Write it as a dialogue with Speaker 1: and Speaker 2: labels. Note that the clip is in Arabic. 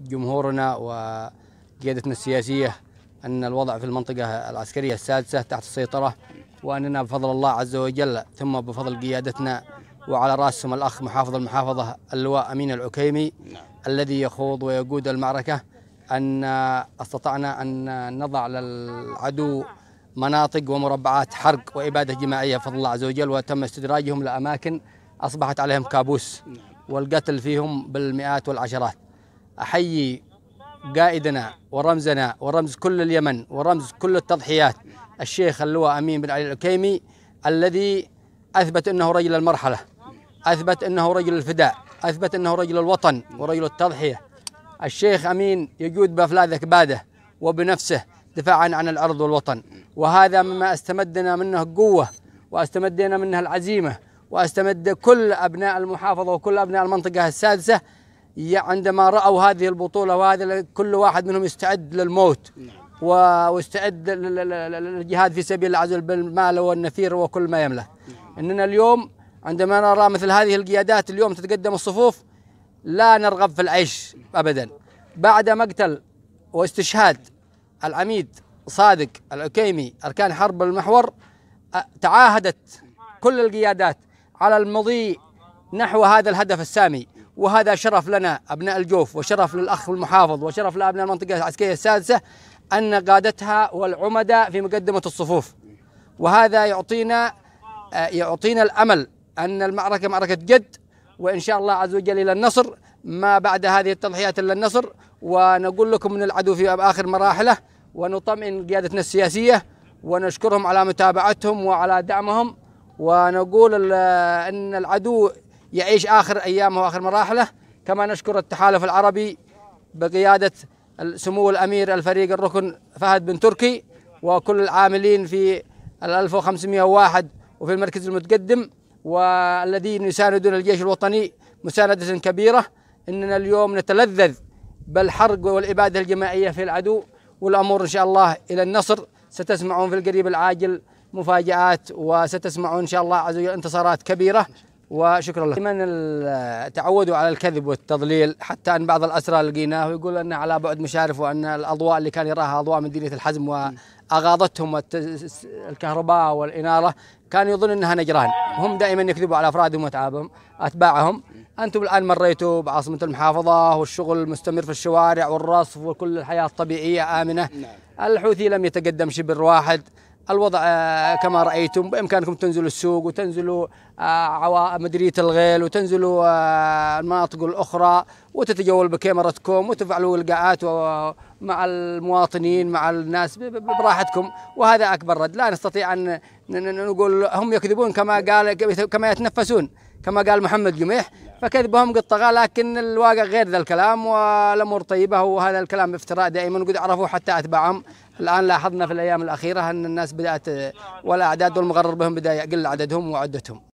Speaker 1: جمهورنا وقيادتنا السياسية أن الوضع في المنطقة العسكرية السادسة تحت السيطرة وأننا بفضل الله عز وجل ثم بفضل قيادتنا وعلى رأسهم الأخ محافظ المحافظة اللواء أمين العكيمي نعم. الذي يخوض ويقود المعركة أن استطعنا أن نضع للعدو مناطق ومربعات حرق وإبادة جماعية بفضل الله عز وجل وتم استدراجهم لأماكن أصبحت عليهم كابوس نعم. والقتل فيهم بالمئات والعشرات أحيي قائدنا ورمزنا ورمز كل اليمن ورمز كل التضحيات الشيخ اللواء أمين بن علي العكيمي الذي أثبت أنه رجل المرحلة أثبت أنه رجل الفداء أثبت أنه رجل الوطن ورجل التضحية الشيخ أمين يجود بأفلاذ كباده وبنفسه دفاعا عن الأرض والوطن وهذا مما استمدنا منه قوه واستمدنا منه العزيمة واستمد كل أبناء المحافظة وكل أبناء المنطقة السادسة عندما راوا هذه البطوله وهذا كل واحد منهم يستعد للموت ويستعد للجهاد في سبيل الله عز وجل بالمال والنفير وكل ما يملك اننا اليوم عندما نرى مثل هذه القيادات اليوم تتقدم الصفوف لا نرغب في العيش ابدا بعد مقتل واستشهاد العميد صادق العكيمي اركان حرب المحور تعاهدت كل القيادات على المضي نحو هذا الهدف السامي وهذا شرف لنا أبناء الجوف وشرف للأخ المحافظ وشرف لأبناء المنطقة العسكرية السادسة أن قادتها والعمداء في مقدمة الصفوف وهذا يعطينا آه، يعطينا الأمل أن المعركة معركة جد وإن شاء الله عز وجل إلى النصر ما بعد هذه التضحيات إلا النصر ونقول لكم من العدو في آخر مراحله ونطمئن قيادتنا السياسية ونشكرهم على متابعتهم وعلى دعمهم ونقول أن العدو يعيش آخر أيامه وآخر مراحله كما نشكر التحالف العربي بقيادة سمو الأمير الفريق الركن فهد بن تركي وكل العاملين في ال 1501 وفي المركز المتقدم والذين يساندون الجيش الوطني مساندة كبيرة إننا اليوم نتلذذ بالحرق والإبادة الجماعية في العدو والأمور إن شاء الله إلى النصر ستسمعون في القريب العاجل مفاجآت وستسمعون إن شاء الله عز وجل انتصارات كبيرة وشكرا لك من تعودوا على الكذب والتضليل حتى ان بعض الاسرى لقيناه يقول انه على بعد مشارف وان الاضواء اللي كان يراها اضواء مدينه الحزم واغاظتهم الكهرباء والاناره كان يظن انها نجران هم دائما يكذبوا على افرادهم واتعابهم اتباعهم انتم الان مريتوا بعاصمه المحافظه والشغل المستمر في الشوارع والرصف وكل الحياه الطبيعيه امنه نعم. الحوثي لم يتقدم شبر واحد الوضع آه، كما رايتم بامكانكم تنزلوا السوق وتنزلوا آه، مديريه الغيل وتنزلوا آه، المناطق الاخرى وتتجول بكاميرتكم وتفعلوا لقاءات مع المواطنين مع الناس براحتكم وهذا اكبر رد لا نستطيع ان نقول هم يكذبون كما قال كما يتنفسون كما قال محمد جميح فكذبهم قد طغى لكن الواقع غير ذا الكلام والامور طيبه وهذا الكلام افتراء دائما وقد عرفوه حتى اتباعهم الان لاحظنا في الايام الاخيره ان الناس بدات والاعداد والمغرر بهم بدا يقل عددهم وعدتهم